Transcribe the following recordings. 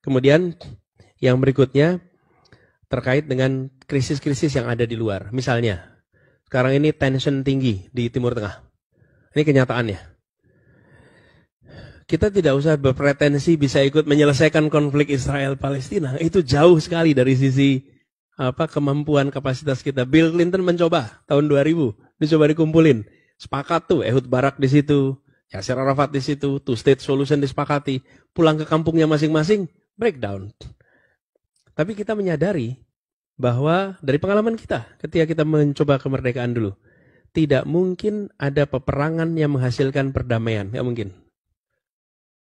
Kemudian yang berikutnya terkait dengan krisis-krisis yang ada di luar. Misalnya, sekarang ini tension tinggi di Timur Tengah. Ini kenyataannya. Kita tidak usah berpretensi bisa ikut menyelesaikan konflik Israel Palestina. Itu jauh sekali dari sisi apa kemampuan kapasitas kita. Bill Clinton mencoba tahun 2000, dicoba dikumpulin. Sepakat tuh Ehud Barak di situ, Yasser Arafat di situ, two state solution disepakati. Pulang ke kampungnya masing-masing, breakdown. Tapi kita menyadari bahwa dari pengalaman kita ketika kita mencoba kemerdekaan dulu, tidak mungkin ada peperangan yang menghasilkan perdamaian, nggak mungkin.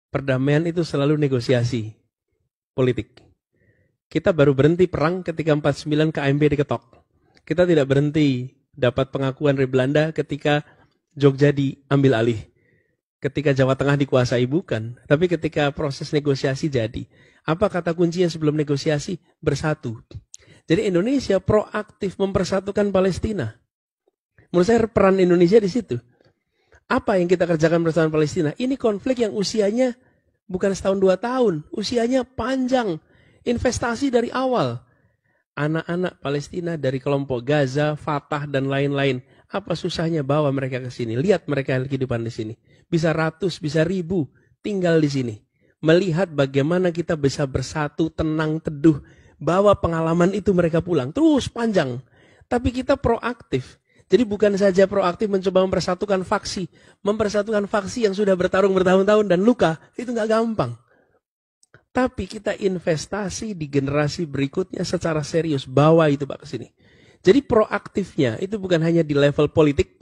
Perdamaian itu selalu negosiasi politik. Kita baru berhenti perang ketika 49 KMB diketok. Kita tidak berhenti dapat pengakuan dari Belanda ketika Jogja diambil alih. Ketika Jawa Tengah dikuasai bukan, tapi ketika proses negosiasi jadi. Apa kata kuncinya sebelum negosiasi? Bersatu. Jadi Indonesia proaktif mempersatukan Palestina. Menurut saya peran Indonesia di situ. Apa yang kita kerjakan bersama Palestina? Ini konflik yang usianya bukan setahun dua tahun. Usianya panjang. Investasi dari awal. Anak-anak Palestina dari kelompok Gaza, Fatah, dan lain-lain. Apa susahnya bawa mereka ke sini? Lihat mereka kehidupan di sini. Bisa ratus, bisa ribu tinggal di sini melihat bagaimana kita bisa bersatu, tenang, teduh, bawa pengalaman itu mereka pulang. Terus panjang. Tapi kita proaktif. Jadi bukan saja proaktif mencoba mempersatukan faksi. Mempersatukan faksi yang sudah bertarung bertahun-tahun dan luka, itu nggak gampang. Tapi kita investasi di generasi berikutnya secara serius. Bawa itu Pak ke sini. Jadi proaktifnya itu bukan hanya di level politik,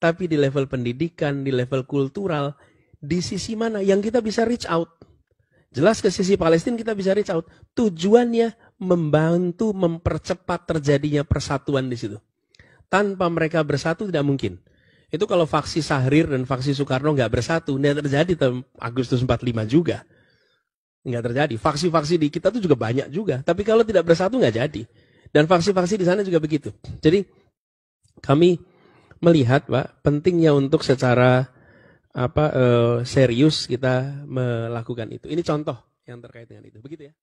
tapi di level pendidikan, di level kultural, di sisi mana yang kita bisa reach out? Jelas ke sisi Palestina kita bisa reach out. Tujuannya membantu mempercepat terjadinya persatuan di situ. Tanpa mereka bersatu tidak mungkin. Itu kalau faksi Sahrir dan faksi Soekarno nggak bersatu, nggak terjadi tahun Agustus 45 juga. Nggak terjadi. Faksi-faksi di kita itu juga banyak juga. Tapi kalau tidak bersatu nggak jadi. Dan faksi-faksi di sana juga begitu. Jadi kami melihat Pak, pentingnya untuk secara apa eh, serius kita melakukan itu. Ini contoh yang terkait dengan itu. Begitu ya.